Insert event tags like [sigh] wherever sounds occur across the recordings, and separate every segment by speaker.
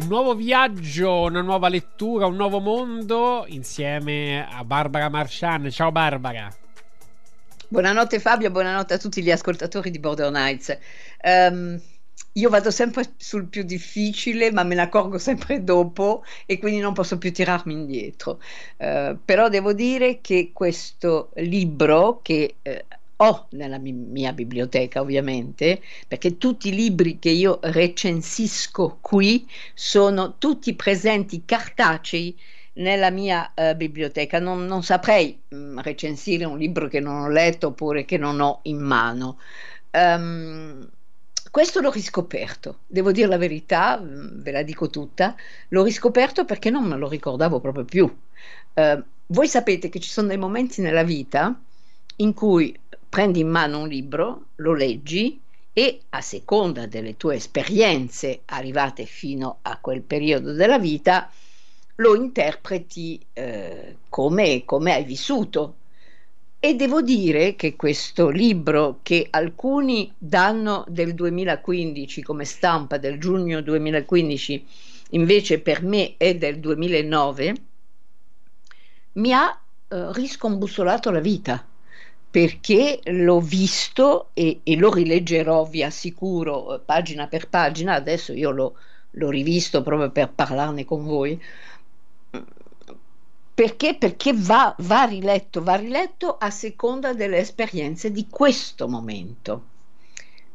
Speaker 1: Un nuovo viaggio, una nuova lettura, un nuovo mondo insieme a Barbara Marchand. Ciao Barbara. Buonanotte Fabio, buonanotte a tutti gli ascoltatori di Border Nights. Um, io vado sempre sul più difficile, ma me ne accorgo sempre dopo e quindi non posso più tirarmi indietro. Uh, però devo dire che questo libro, che uh, ho nella mia biblioteca ovviamente, perché tutti i libri che io recensisco qui sono tutti presenti cartacei nella mia eh, biblioteca. Non, non saprei mh, mm, recensire un libro che non ho letto oppure che non ho in mano. Um, questo l'ho riscoperto, devo dire la verità, mm, ve la dico tutta, l'ho riscoperto perché non me lo ricordavo proprio più. Uh, voi sapete che ci sono dei momenti nella vita in cui prendi in mano un libro, lo leggi e a seconda delle tue esperienze arrivate fino a quel periodo della vita, lo interpreti eh, come, come hai vissuto. E devo dire che questo libro, che alcuni danno del 2015 come stampa del giugno 2015, invece per me è del 2009, mi ha eh, riscombussolato la vita perché l'ho visto e, e, lo rileggerò, vi assicuro, pagina per pagina, adesso io l'ho, l'ho rivisto proprio per parlarne con voi, perché, perché va, va, riletto, va riletto a seconda delle esperienze di questo momento.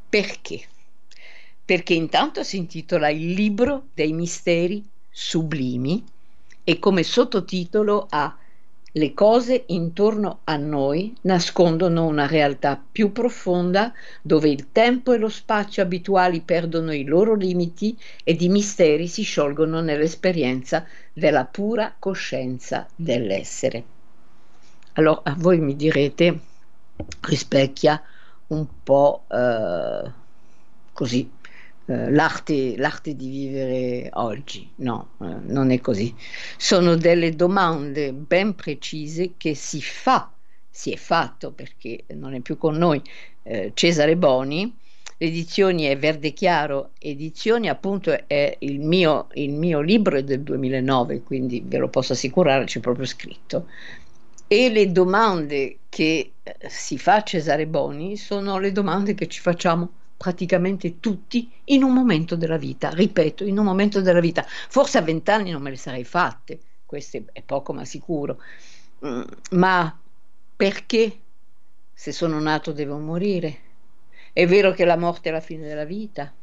Speaker 1: Perché? Perché intanto si intitola Il libro dei misteri sublimi e come sottotitolo ha le cose intorno a noi nascondono una realtà più profonda dove il tempo e lo spazio abituali perdono i loro limiti ed i misteri si sciolgono nell'esperienza della pura coscienza dell'essere. Allora, a voi mi direte, rispecchia un po' eh, così eh, l'arte, l'arte di vivere oggi. No, eh, non è così. Sono delle domande ben precise che si fa, si è fatto perché non è più con noi eh, Cesare Boni. L'edizione è Verde Chiaro Edizioni, appunto è il mio, il mio libro del 2009, quindi ve lo posso assicurare, c'è proprio scritto. E le domande che eh, si fa a Cesare Boni sono le domande che ci facciamo praticamente tutti in un momento della vita, ripeto, in un momento della vita. Forse a vent'anni non me le sarei fatte, questo è poco ma sicuro, mm, ma perché se sono nato devo morire? È vero che la morte è la fine della vita,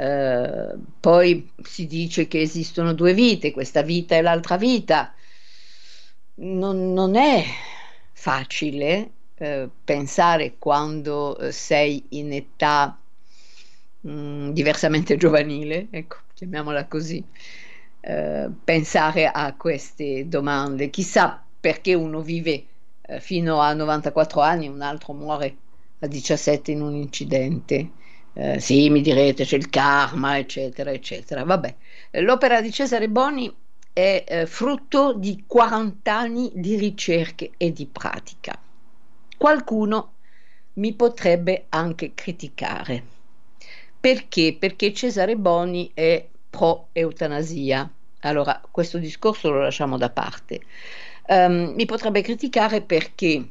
Speaker 1: Uh, poi si dice che esistono due vite, questa vita e l'altra vita. Non, non è facile eh, pensare quando eh, sei in età mh, mm, diversamente giovanile, ecco, chiamiamola così, eh, pensare a queste domande. Chissà perché uno vive eh, fino a 94 anni e un altro muore a 17 in un incidente. Eh, sì, mi direte c'è il karma, eccetera, eccetera. Vabbè, l'opera di Cesare Boni è frutto di 40 anni di ricerche e di pratica. Qualcuno mi potrebbe anche criticare. Perché? Perché Cesare Boni è pro-eutanasia. Allora, questo discorso lo lasciamo da parte. Um, mi potrebbe criticare perché,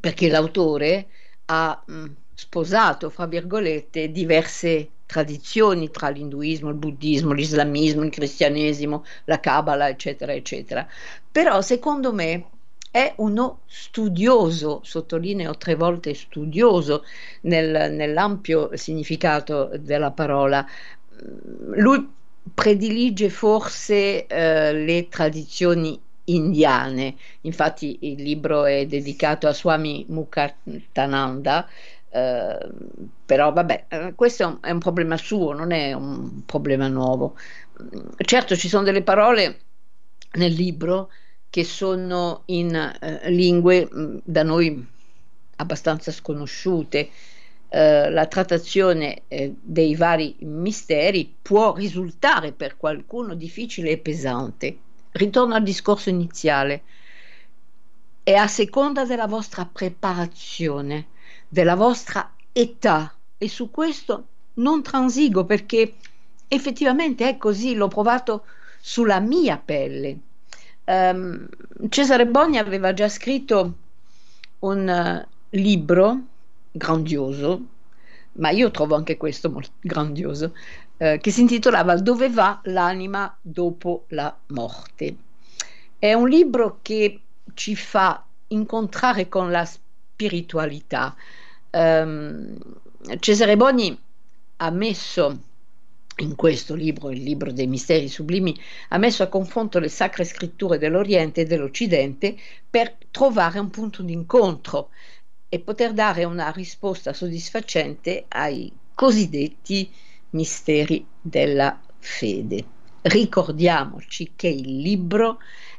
Speaker 1: perché l'autore ha mh, mm, sposato, fra virgolette, diverse tradizioni tra l'induismo, il buddismo, l'islamismo, il cristianesimo, la Kabbalah, eccetera, eccetera. Però secondo me è uno studioso, sottolineo tre volte studioso nel, nell'ampio significato della parola. Mm, lui predilige forse eh, le tradizioni indiane, infatti il libro è dedicato a Swami Muktananda, eh, però vabbè, eh, questo è un, è un problema suo, non è un problema nuovo. Mm, certo ci sono delle parole nel libro che sono in eh, lingue mh, mm, da noi abbastanza sconosciute. Eh, la trattazione eh, dei vari misteri può risultare per qualcuno difficile e pesante. Ritorno al discorso iniziale. È a seconda della vostra preparazione, della vostra età e su questo non transigo perché effettivamente è così, l'ho provato sulla mia pelle. Um, Cesare Boni aveva già scritto un uh, libro grandioso, ma io trovo anche questo molto grandioso, uh, che si intitolava Dove va l'anima dopo la morte. È un libro che ci fa incontrare con la spiritualità. Um, Cesare Boni ha messo in questo libro, il libro dei misteri sublimi, ha messo a confronto le sacre scritture dell'Oriente e dell'Occidente per trovare un punto d'incontro e poter dare una risposta soddisfacente ai cosiddetti misteri della fede. Ricordiamoci che il libro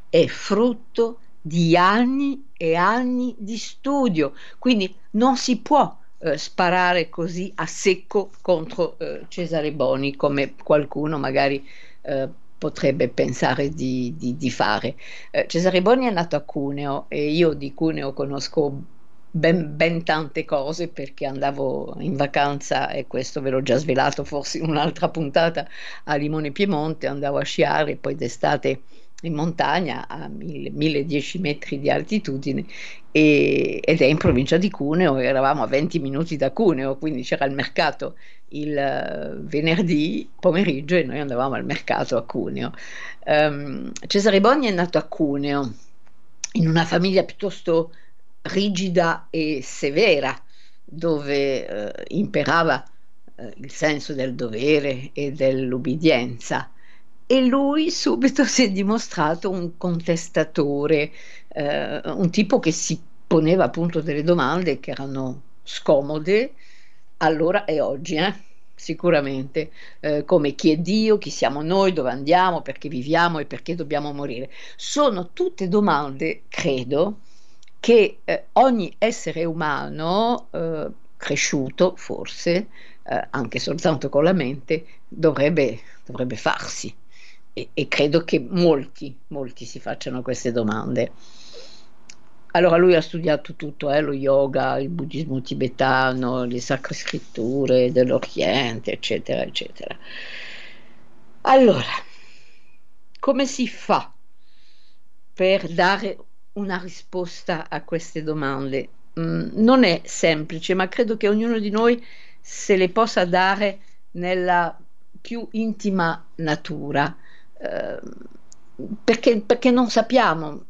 Speaker 1: è frutto di anni e anni di studio, quindi non si può eh, sparare così a secco contro eh, Cesare Boni come qualcuno magari eh, potrebbe pensare di, di, di fare. Eh, Cesare Boni è nato a Cuneo e io di Cuneo conosco Ben, ben, tante cose perché andavo in vacanza e questo ve l'ho già svelato forse in un'altra puntata a Limone Piemonte, andavo a sciare e poi d'estate in montagna a 1000-1010 metri di altitudine e, ed è in provincia di Cuneo, eravamo a 20 minuti da Cuneo, quindi c'era il mercato il eh, venerdì pomeriggio e noi andavamo al mercato a Cuneo. Um, Cesare Bogni è nato a Cuneo in una famiglia piuttosto rigida e severa dove uh, imperava uh, il senso del dovere e dell'ubbidienza e lui subito si è dimostrato un contestatore, eh, un tipo che si poneva appunto delle domande che erano scomode allora e oggi, eh? sicuramente, eh, come chi è Dio, chi siamo noi, dove andiamo, perché viviamo e perché dobbiamo morire. Sono tutte domande, credo, che eh, ogni essere umano eh, cresciuto, forse, eh, anche soltanto con la mente, dovrebbe, dovrebbe farsi e, credo che molti, molti si facciano queste domande. Allora lui ha studiato tutto, eh, lo yoga, il buddismo tibetano, le sacre scritture dell'Oriente, eccetera, eccetera. Allora, come si fa per dare una risposta a queste domande? Mm, non è semplice, ma credo che ognuno di noi se le possa dare nella più intima natura Ehm, perché, perché non sappiamo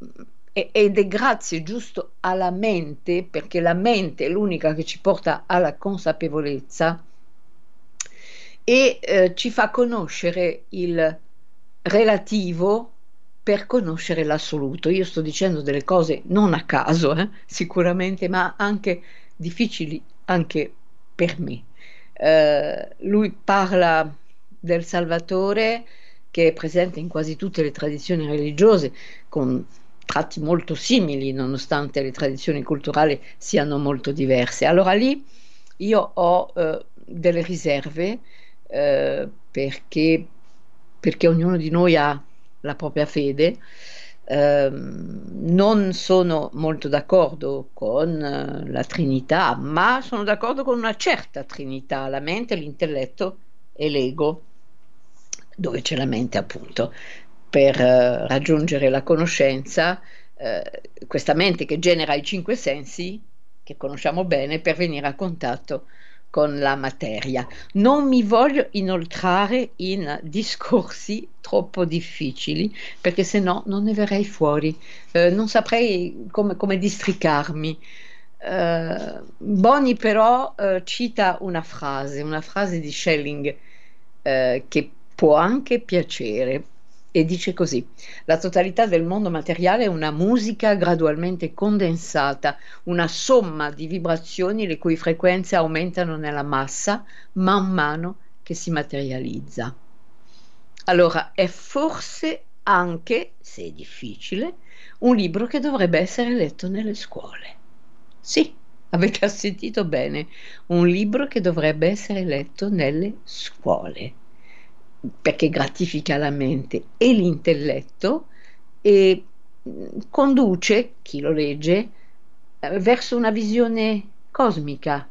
Speaker 1: ed è grazie giusto alla mente, perché la mente è l'unica che ci porta alla consapevolezza e eh, ci fa conoscere il relativo per conoscere l'assoluto. Io sto dicendo delle cose non a caso, eh, sicuramente, ma anche difficili anche per me. Eh, lui parla del Salvatore che è presente in quasi tutte le tradizioni religiose, con tratti molto simili, nonostante le tradizioni culturali siano molto diverse. Allora lì io ho eh, delle riserve eh, perché, perché, ognuno di noi ha la propria fede. Eh, non sono molto d'accordo con eh, la Trinità, ma sono d'accordo con una certa Trinità, la mente, l'intelletto e l'ego dove c'è la mente appunto, per eh, raggiungere la conoscenza, eh, questa mente che genera i cinque sensi, che conosciamo bene, per venire a contatto con la materia. Non mi voglio inoltrare in discorsi troppo difficili, perché se no non ne verrei fuori, eh, non saprei come, come districarmi. Eh, Boni però eh, cita una frase, una frase di Schelling eh, che può anche piacere. E dice così, la totalità del mondo materiale è una musica gradualmente condensata, una somma di vibrazioni le cui frequenze aumentano nella massa man mano che si materializza. Allora, è forse anche, se è difficile, un libro che dovrebbe essere letto nelle scuole. Sì, avete [laughs] sentito bene, un libro che dovrebbe essere letto nelle scuole perché gratifica la mente e l'intelletto e mm, conduce chi lo legge eh, verso una visione cosmica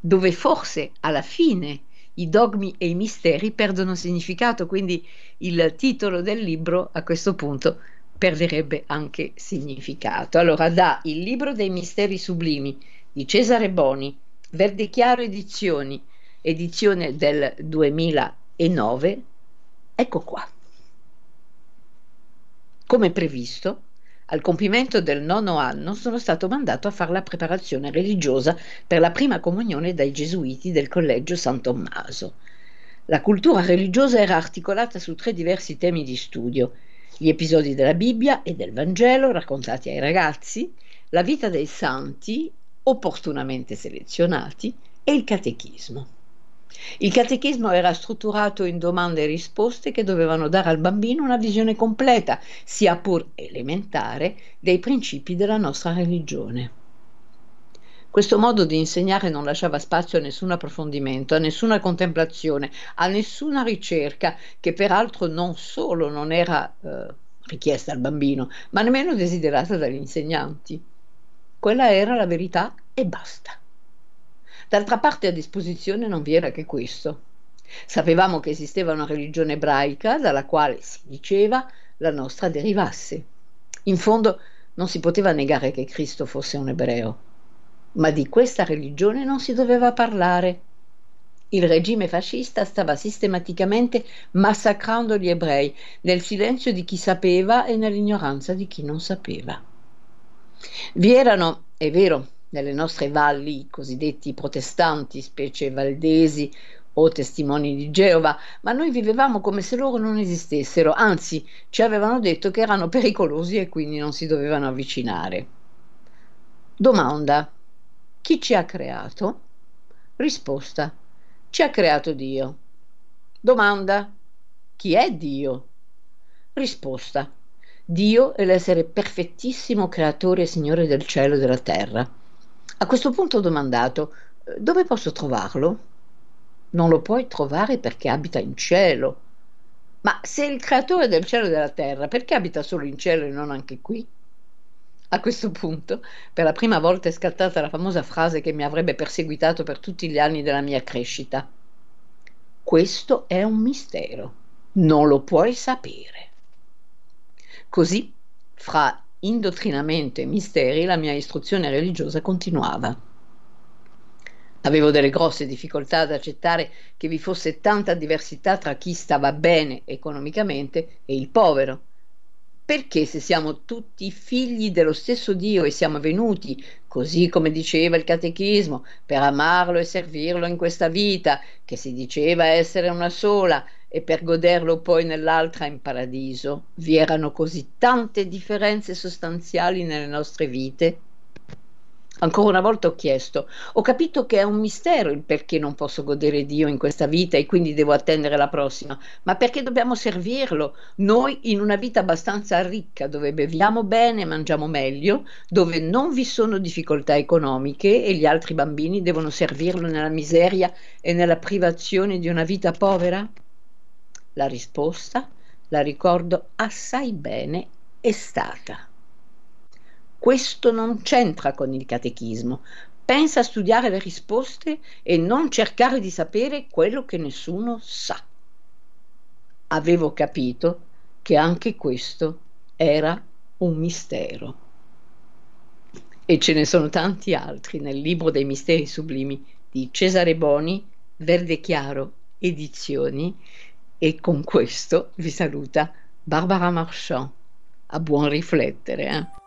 Speaker 1: dove forse alla fine i dogmi e i misteri perdono significato, quindi il titolo del libro a questo punto perderebbe anche significato. Allora, da Il libro dei misteri sublimi di Cesare Boni, Verde Chiaro Edizioni, edizione del 2000 e 9, ecco qua. Come previsto, al compimento del nono anno sono stato mandato a fare la preparazione religiosa per la prima comunione dai gesuiti del collegio San Tommaso. La cultura religiosa era articolata su tre diversi temi di studio, gli episodi della Bibbia e del Vangelo raccontati ai ragazzi, la vita dei santi, opportunamente selezionati, e il catechismo. Il catechismo era strutturato in domande e risposte che dovevano dare al bambino una visione completa, sia pur elementare, dei principi della nostra religione. Questo modo di insegnare non lasciava spazio a nessun approfondimento, a nessuna contemplazione, a nessuna ricerca, che peraltro non solo non era eh, richiesta al bambino, ma nemmeno desiderata dagli insegnanti. Quella era la verità e basta. D'altra parte a disposizione non vi era che questo. Sapevamo che esisteva una religione ebraica dalla quale, si diceva, la nostra derivasse. In fondo non si poteva negare che Cristo fosse un ebreo, ma di questa religione non si doveva parlare. Il regime fascista stava sistematicamente massacrando gli ebrei nel silenzio di chi sapeva e nell'ignoranza di chi non sapeva. Vi erano, è vero, nelle nostre valli, i cosiddetti protestanti, specie valdesi o testimoni di Geova, ma noi vivevamo come se loro non esistessero, anzi ci avevano detto che erano pericolosi e quindi non si dovevano avvicinare. Domanda. Chi ci ha creato? Risposta. Ci ha creato Dio. Domanda. Chi è Dio? Risposta. Dio è l'essere perfettissimo creatore e signore del cielo e della terra. A questo punto ho domandato, eh, dove posso trovarlo? Non lo puoi trovare perché abita in cielo. Ma se il creatore del cielo e della terra, perché abita solo in cielo e non anche qui? A questo punto, per la prima volta è scattata la famosa frase che mi avrebbe perseguitato per tutti gli anni della mia crescita. Questo è un mistero, non lo puoi sapere. Così, fra indottrinamento e misteri la mia istruzione religiosa continuava. Avevo delle grosse difficoltà ad accettare che vi fosse tanta diversità tra chi stava bene economicamente e il povero. Perché se siamo tutti figli dello stesso Dio e siamo venuti, così come diceva il catechismo, per amarlo e servirlo in questa vita, che si diceva essere una sola, e per goderlo poi nell'altra in paradiso, vi erano così tante differenze sostanziali nelle nostre vite? Ancora una volta ho chiesto, ho capito che è un mistero il perché non posso godere Dio in questa vita e quindi devo attendere la prossima, ma perché dobbiamo servirlo? Noi in una vita abbastanza ricca dove beviamo bene, e mangiamo meglio, dove non vi sono difficoltà economiche e gli altri bambini devono servirlo nella miseria e nella privazione di una vita povera? La risposta, la ricordo assai bene, è stata. Questo non c'entra con il catechismo. Pensa a studiare le risposte e non cercare di sapere quello che nessuno sa. Avevo capito che anche questo era un mistero. E ce ne sono tanti altri nel libro dei misteri sublimi di Cesare Boni, Verde Chiaro Edizioni, e con questo vi saluta Barbara Marchand. A buon riflettere. Eh?